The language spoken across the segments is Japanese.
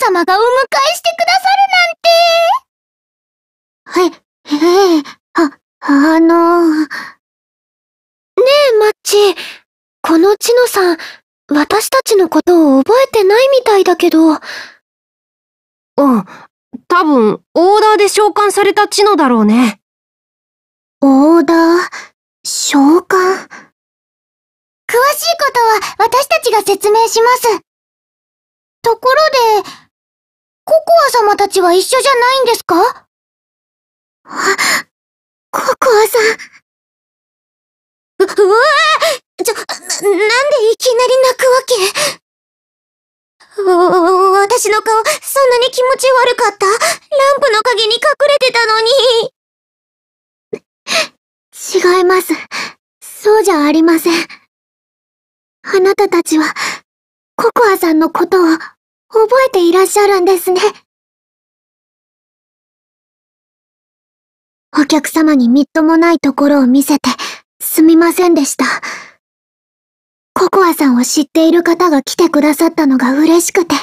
様がお迎えしてくださるなんて。え、ええ、あ、あの。ねえ、マッチ。このチノさん、私たちのことを覚えてないみたいだけど。ん、多分、オーダーで召喚された知能だろうね。オーダー、召喚。詳しいことは私たちが説明します。ところで、ココア様たちは一緒じゃないんですかココ私の顔、そんなに気持ち悪かったランプの影に隠れてたのに。違います。そうじゃありません。あなたたちは、ココアさんのことを覚えていらっしゃるんですね。お客様にみっともないところを見せて、すみませんでした。ココアさんを知っている方が来てくださったのが嬉しくて。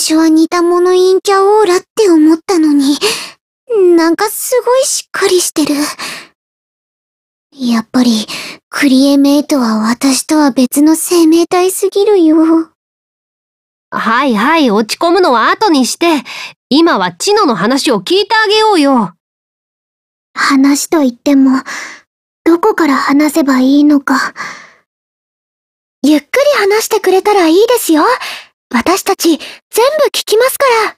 最初は似たもの陰キャオーラって思ったのに、なんかすごいしっかりしてる。やっぱり、クリエメイトは私とは別の生命体すぎるよ。はいはい、落ち込むのは後にして、今はチノの話を聞いてあげようよ。話と言っても、どこから話せばいいのか。ゆっくり話してくれたらいいですよ。私たち全部聞きますから。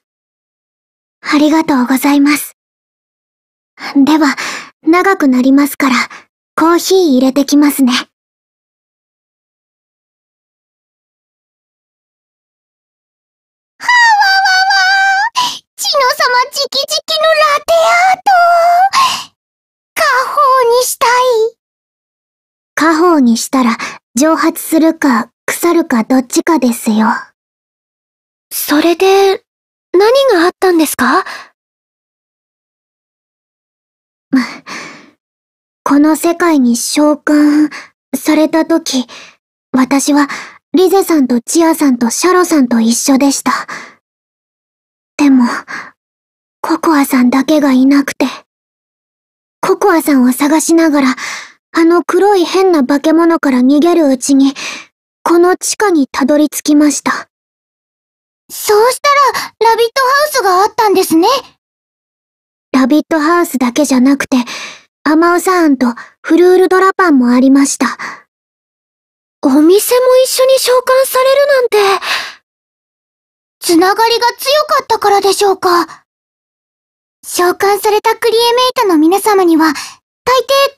ありがとうございます。では、長くなりますから、コーヒー入れてきますね。はあわわわ血の様直々のラテアート家宝にしたい家宝にしたら蒸発するか腐るかどっちかですよ。それで、何があったんですか この世界に召喚された時、私はリゼさんとチアさんとシャロさんと一緒でした。でも、ココアさんだけがいなくて。ココアさんを探しながら、あの黒い変な化け物から逃げるうちに、この地下にたどり着きました。そうしたら、ラビットハウスがあったんですね。ラビットハウスだけじゃなくて、アマウサーンとフルールドラパンもありました。お店も一緒に召喚されるなんて、つながりが強かったからでしょうか。召喚されたクリエメイトの皆様には、大抵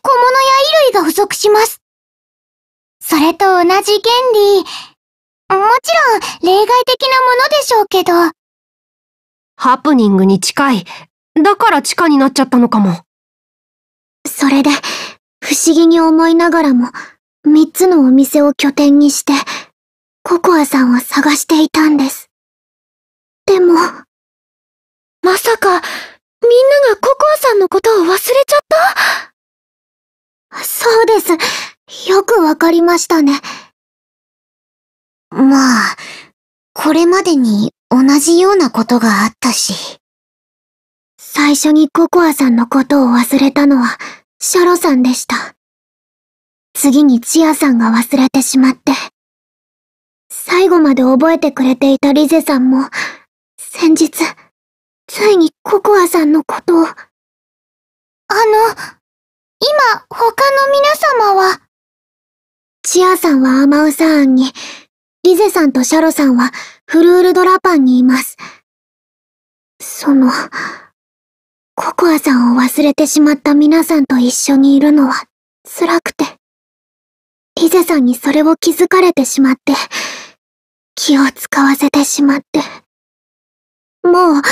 小物や衣類が不足します。それと同じ原理、もちろん例外的なものでしょうけど。ハプニングに近い。だから地下になっちゃったのかも。それで、不思議に思いながらも、三つのお店を拠点にして、ココアさんを探していたんです。でも、まさか、みんながココアさんのことを忘れちゃったそうです。よくわかりましたね。まあ、これまでに同じようなことがあったし。最初にココアさんのことを忘れたのは、シャロさんでした。次にチアさんが忘れてしまって。最後まで覚えてくれていたリゼさんも、先日、ついにココアさんのことを。あの、今、他の皆様は。チアさんはアマウサーンに、リゼさんとシャロさんはフルールドラパンにいます。その、ココアさんを忘れてしまった皆さんと一緒にいるのは辛くて。リゼさんにそれを気づかれてしまって、気を使わせてしまって。もう、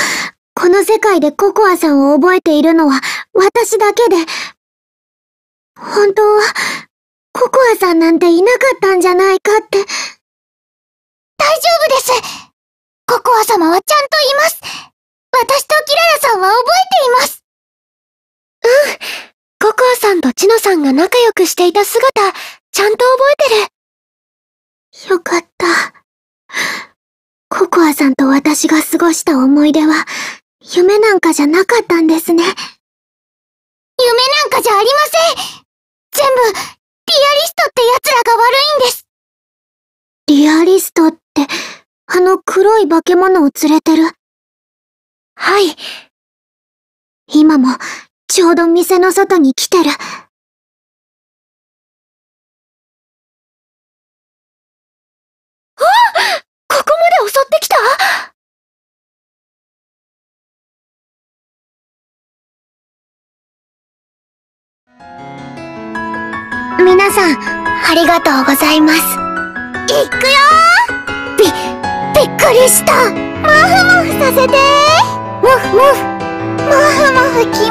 この世界でココアさんを覚えているのは私だけで、本当は、ココアさんなんていなかったんじゃないかって。大丈夫ですココア様はちゃんといます私とキララさんは覚えていますうん。ココアさんとチノさんが仲良くしていた姿、ちゃんと覚えてる。よかった。ココアさんと私が過ごした思い出は、夢なんかじゃなかったんですね。夢なんかじゃありません全部、リアリストって奴らが悪いんですリアリストっあの黒い化け物を連れてる。はい。今も、ちょうど店の外に来てる。あここまで襲ってきた皆さん、ありがとうございます。いくよびっくりしたモフモフさせてモフモフモフモフ気持ちい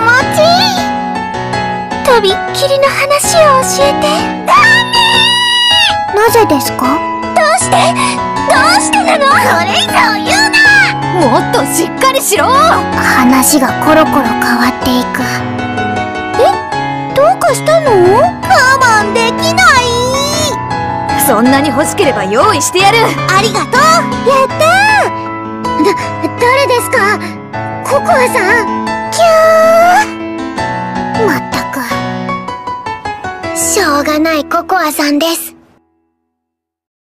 いとびっきりの話を教えてダメなぜですかどうしてどうしてなのそれ以上言うなもっとしっかりしろ話がコロコロ変わっていくえどうかしたの我慢できないそんなに欲しければ用意してやるありがとうやっただ誰ですかココアさんキューまったくしょうがないココアさんです